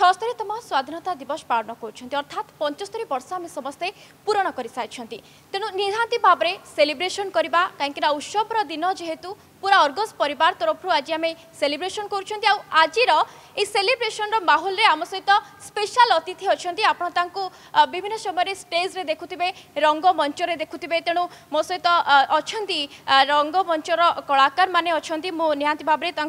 ଛଅସ୍ତରୀତମ ସ୍ୱାଧୀନତା ଦିବସ ପାଳନ କରୁଛନ୍ତି ଅର୍ଥାତ୍ ପଞ୍ଚସ୍ତରୀ ବର୍ଷ ଆମେ ସମସ୍ତେ ପୂରଣ କରିସାରିଛନ୍ତି ତେଣୁ ନିହାତି ଭାବରେ ସେଲିବ୍ରେସନ୍ କରିବା କାହିଁକିନା ଉତ୍ସବର ଦିନ ଯେହେତୁ ପୁରା ଅର୍ଗସ୍ ପରିବାର ତରଫରୁ ଆଜି ଆମେ ସେଲିବ୍ରେସନ୍ କରୁଛନ୍ତି ଆଉ ଆଜିର এই সেলিব্রেসনর মাহোলে আম সহিত স্পেশাল অতিথি অনেক আপনার তা বিভিন্ন সময় স্টেজে দেখুবে রঙ্গমঞ্চরে দেখুবে তেমন মো সহ অনেক রঙ্গমঞ্চর কলাকার মানে অনেক নিহতি ভাবে তা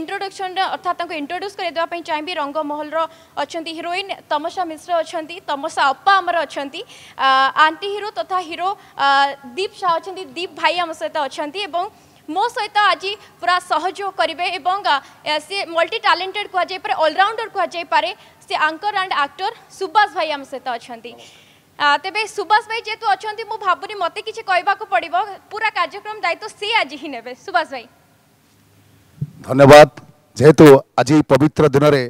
ইন্ট্রোডকশন অর্থাৎ তাঁকু ইন্ট্রোড্যুস করে দেওয়া চাইবি রঙ্গমহলর অনেক হিরোইন তমসা মিশ্র অনেক তমসা অপা আমার অনেক আন্টি হিরো তথা হিরো দীপ শাহ অনেক দীপ ভাই আমার সহ অনেক এবং মো সহিত আজ পুরা সহযোগ করবে এবং সি মল্টি ট্যালেন্টেড কুহযাইপরে অলরাউন্ডর কুহযাইপরে সে আঙ্কর আন্ড আক্টর সুভাষ ভাই আমার সহ অনেক তেবে সুভাষ ভাই যেহেতু অনেক মু ভাবুনি মতো কিছু কহবাকে পড়ব পুরা কার্যক্রম দায়িত্ব সে আজ হি নেবে সুভাষ ভাই ধন্যবাদ যেহেতু আজ এই পবিত্র দিনরে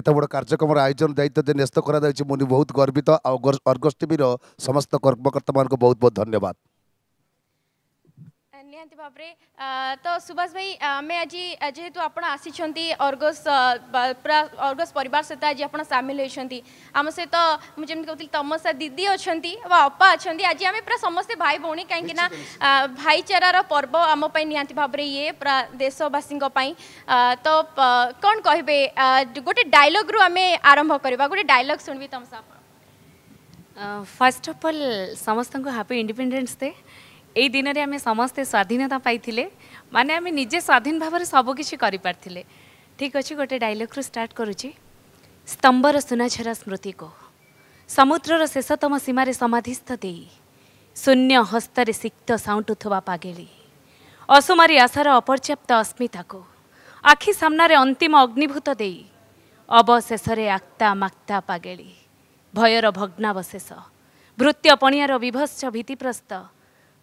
এত বড় কার্যক্রমের আয়োজন দায়িত্ব যে ন্যস্ত করা যাচ্ছে মু বহুত গর্বিত আর্গস টিভির সমস্ত কর্মকর্তা মানুষ বহুত বহুত ধন্যবাদ निभाव तो सुभाष भाई आम आज जेहेतु आप आसी पूरा अर्गस परिवार सहित आज आप सामिल होती आम सहित मुझे कहती तमसा दीदी अच्छा अपा अच्छा आज आम पूरा समस्ते भाई भाई कहीं भाईचार पर्व आमपाई निभाव ये पूरा देशवासी तो कौन कह गोटे डायलग रु आम आरंभ करवा गोटे डायलग शुणी तमसा फर्स्ट अफ अल समस्त हापी इंडिपेडेन्स डे ଏଇ ଦିନରେ ଆମେ ସମସ୍ତେ ସ୍ୱାଧୀନତା ପାଇଥିଲେ ମାନେ ଆମେ ନିଜେ ସ୍ୱାଧୀନ ଭାବରେ ସବୁକିଛି କରିପାରିଥିଲେ ଠିକ୍ ଅଛି ଗୋଟେ ଡାଇଲଗ୍ରୁ ଷ୍ଟାର୍ଟ କରୁଛି ସ୍ତମ୍ଭର ସୁନାଛରା ସ୍ମୃତି କହ ସମୁଦ୍ରର ଶେଷତମ ସୀମାରେ ସମାଧିସ୍ଥ ଦେଇ ଶୂନ୍ୟ ହସ୍ତରେ ସିକ୍ତ ସାଉଁଟୁଥିବା ପାଗେଳି ଅସୁମାରି ଆଶାର ଅପର୍ଯ୍ୟାପ୍ତ ଅସ୍ମିତାକୁ ଆଖି ସାମ୍ନାରେ ଅନ୍ତିମ ଅଗ୍ନିଭୂତ ଦେଇ ଅବଶେଷରେ ଆକ୍ତା ମାକ୍ତା ପାଗେଳି ଭୟର ଭଗ୍ନାବଶେଷ ଭୃତ୍ୟ ପଣିଆର ବିଭତ୍ସ ଭୀତିପ୍ରସ୍ତ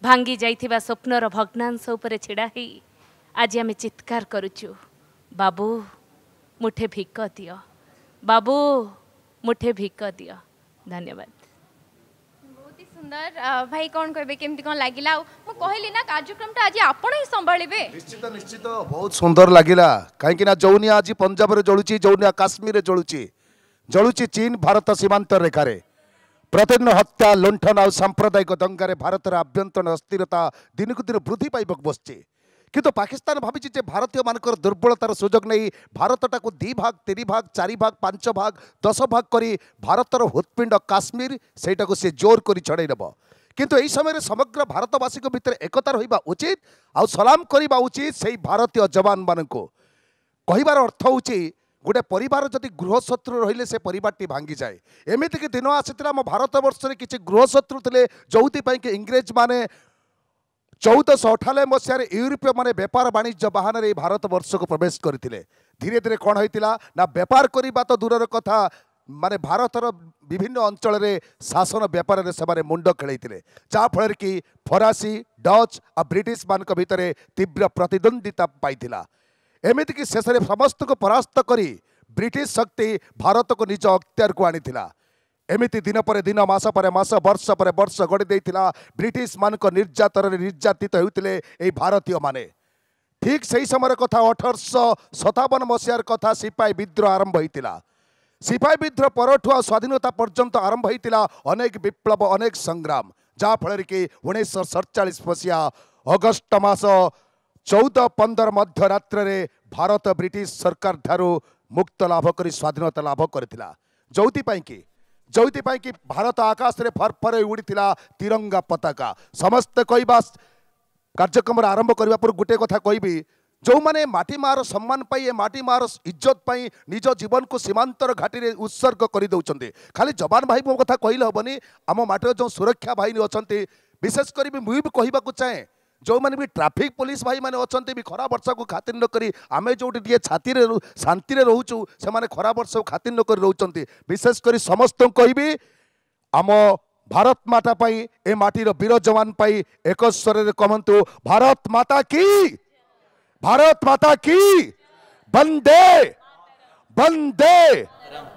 ଭାଙ୍ଗି ଯାଇଥିବା ସ୍ୱପ୍ନର ଭଗ୍ନାଂଶ ଉପରେ ଛିଡ଼ା ହୋଇ ଆଜି ଆମେ ଚିତ୍କାର କରୁଛୁ ବାବୁ ମୁଠେ ଭିକ ଦିଅ ବାବୁ ମୁଠେ ଭିକ ଦିଅ ଧନ୍ୟବାଦ ବହୁତ ହି ସୁନ୍ଦର ଭାଇ କ'ଣ କହିବେ କେମିତି କ'ଣ ଲାଗିଲା ଆଉ ମୁଁ କହିଲି ନା କାର୍ଯ୍ୟକ୍ରମଟା ଆଜି ଆପଣ ହିଁ ସମ୍ଭାଳିବେ ନିଶ୍ଚିତ ନିଶ୍ଚିତ ବହୁତ ସୁନ୍ଦର ଲାଗିଲା କାହିଁକି ନା ଯୌନିଆ ଆଜି ପଞ୍ଜାବରେ ଜଳୁଛି ଯୌନିଆ କାଶ୍ମୀରରେ ଜଳୁଛି ଜଳୁଛି ଚୀନ ଭାରତ ସୀମାନ୍ତ ରେଖାରେ ପ୍ରତିଦିନ ହତ୍ୟା ଲୁଣ୍ଠନ ଆଉ ସାମ୍ପ୍ରଦାୟିକ ଦଙ୍ଗାରେ ଭାରତର ଆଭ୍ୟନ୍ତରୀଣ ଅସ୍ଥିରତା ଦିନକୁ ଦିନ ବୃଦ୍ଧି ପାଇବାକୁ ବସିଛି କିନ୍ତୁ ପାକିସ୍ତାନ ଭାବିଛି ଯେ ଭାରତୀୟମାନଙ୍କର ଦୁର୍ବଳତାର ସୁଯୋଗ ନେଇ ଭାରତଟାକୁ ଦୁଇ ଭାଗ ତିନି ଭାଗ ଚାରି ଭାଗ ପାଞ୍ଚ ଭାଗ ଦଶ ଭାଗ କରି ଭାରତର ହୃତ୍ପିଣ୍ଡ କାଶ୍ମୀର ସେଇଟାକୁ ସେ ଜୋର କରି ଛଡ଼ାଇ ନେବ କିନ୍ତୁ ଏହି ସମୟରେ ସମଗ୍ର ଭାରତବାସୀଙ୍କ ଭିତରେ ଏକତା ରହିବା ଉଚିତ ଆଉ ସଲାମ କରିବା ଉଚିତ ସେହି ଭାରତୀୟ ଯବାନମାନଙ୍କୁ କହିବାର ଅର୍ଥ ହେଉଛି ଗୋଟେ ପରିବାର ଯଦି ଗୃହଶତ୍ରୁ ରହିଲେ ସେ ପରିବାରଟି ଭାଙ୍ଗିଯାଏ ଏମିତିକି ଦିନ ଆସିଥିଲା ଆମ ଭାରତବର୍ଷରେ କିଛି ଗୃହଶତ୍ରୁ ଥିଲେ ଯେଉଁଥିପାଇଁକି ଇଂରେଜମାନେ ଚଉଦଶହ ଅଠାନବେ ମସିହାରେ ୟୁରୋପୀୟମାନେ ବେପାର ବାଣିଜ୍ୟ ବାହାନାରେ ଏହି ଭାରତବର୍ଷକୁ ପ୍ରବେଶ କରିଥିଲେ ଧୀରେ ଧୀରେ କ'ଣ ହୋଇଥିଲା ନା ବେପାର କରିବା ତ ଦୂରର କଥା ମାନେ ଭାରତର ବିଭିନ୍ନ ଅଞ୍ଚଳରେ ଶାସନ ବ୍ୟାପାରରେ ସେମାନେ ମୁଣ୍ଡ ଖେଳାଇଥିଲେ ଯାହାଫଳରେ କି ଫରାସୀ ଡଚ୍ ଆଉ ବ୍ରିଟିଶମାନଙ୍କ ଭିତରେ ତୀବ୍ର ପ୍ରତିଦ୍ୱନ୍ଦ୍ୱିତା ପାଇଥିଲା ଏମିତିକି ଶେଷରେ ସମସ୍ତଙ୍କୁ ପରାସ୍ତ କରି ବ୍ରିଟିଶ ଶକ୍ତି ଭାରତକୁ ନିଜ ଅକ୍ତିଆରକୁ ଆଣିଥିଲା ଏମିତି ଦିନ ପରେ ଦିନ ମାସ ପରେ ମାସ ବର୍ଷ ପରେ ବର୍ଷ ଗଢ଼ି ଦେଇଥିଲା ବ୍ରିଟିଶମାନଙ୍କ ନିର୍ଯାତନାରେ ନିର୍ଯାତିତ ହେଉଥିଲେ ଏହି ଭାରତୀୟମାନେ ଠିକ୍ ସେହି ସମୟର କଥା ଅଠରଶହ ସତାବନ ମସିହାର କଥା ସିପାହୀ ବିଦ୍ରୋହ ଆରମ୍ଭ ହୋଇଥିଲା ସିପାହୀ ବିଦ୍ରୋହ ପରଠୁ ଆଉ ସ୍ୱାଧୀନତା ପର୍ଯ୍ୟନ୍ତ ଆରମ୍ଭ ହୋଇଥିଲା ଅନେକ ବିପ୍ଳବ ଅନେକ ସଂଗ୍ରାମ ଯାହାଫଳରେ କି ଉଣେଇଶହ ସତଚାଳିଶ ମସିହା ଅଗଷ୍ଟ ମାସ ଚଉଦ ପନ୍ଦର ମଧ୍ୟରାତ୍ରରେ ଭାରତ ବ୍ରିଟିଶ ସରକାର ଠାରୁ ମୁକ୍ତ ଲାଭ କରି ସ୍ୱାଧୀନତା ଲାଭ କରିଥିଲା ଯେଉଁଥିପାଇଁ କି ଯେଉଁଥିପାଇଁ କି ଭାରତ ଆକାଶରେ ଫରଫର ଉଡ଼ିଥିଲା ତିରଙ୍ଗା ପତାକା ସମସ୍ତେ କହିବା କାର୍ଯ୍ୟକ୍ରମର ଆରମ୍ଭ କରିବା ପୂର୍ବରୁ ଗୋଟିଏ କଥା କହିବି ଯେଉଁମାନେ ମାଟି ମାଆର ସମ୍ମାନ ପାଇଁ ଏ ମାଟି ମାଆର ଇଜ୍ଜତ ପାଇଁ ନିଜ ଜୀବନକୁ ସୀମାନ୍ତର ଘାଟିରେ ଉତ୍ସର୍ଗ କରିଦେଉଛନ୍ତି ଖାଲି ଯବାନ ଭାଇଙ୍କ କଥା କହିଲେ ହେବନି ଆମ ମାଟିର ଯେଉଁ ସୁରକ୍ଷା ବାହିନୀ ଅଛନ୍ତି ବିଶେଷ କରି ବି ମୁଁ ବି କହିବାକୁ ଚାହେଁ ଯେଉଁମାନେ ବି ଟ୍ରାଫିକ୍ ପୋଲିସ ଭାଇମାନେ ଅଛନ୍ତି ବି ଖରା ବର୍ଷାକୁ ଖାତିର ନକରି ଆମେ ଯେଉଁଠି ଟିକେ ଛାତିରେ ଶାନ୍ତିରେ ରହୁଛୁ ସେମାନେ ଖରା ବର୍ଷାକୁ ଖାତିର ନକରି ରହୁଛନ୍ତି ବିଶେଷ କରି ସମସ୍ତଙ୍କୁ କହିବି ଆମ ଭାରତ ମାତା ପାଇଁ ଏ ମାଟିର ବୀର ଯବାନ ପାଇଁ ଏକ ସ୍ୱରରେ କହନ୍ତୁ ଭାରତ ମାତା କି ଭାରତ ମାତା କି ବନ୍ଦେ ବନ୍ଦେ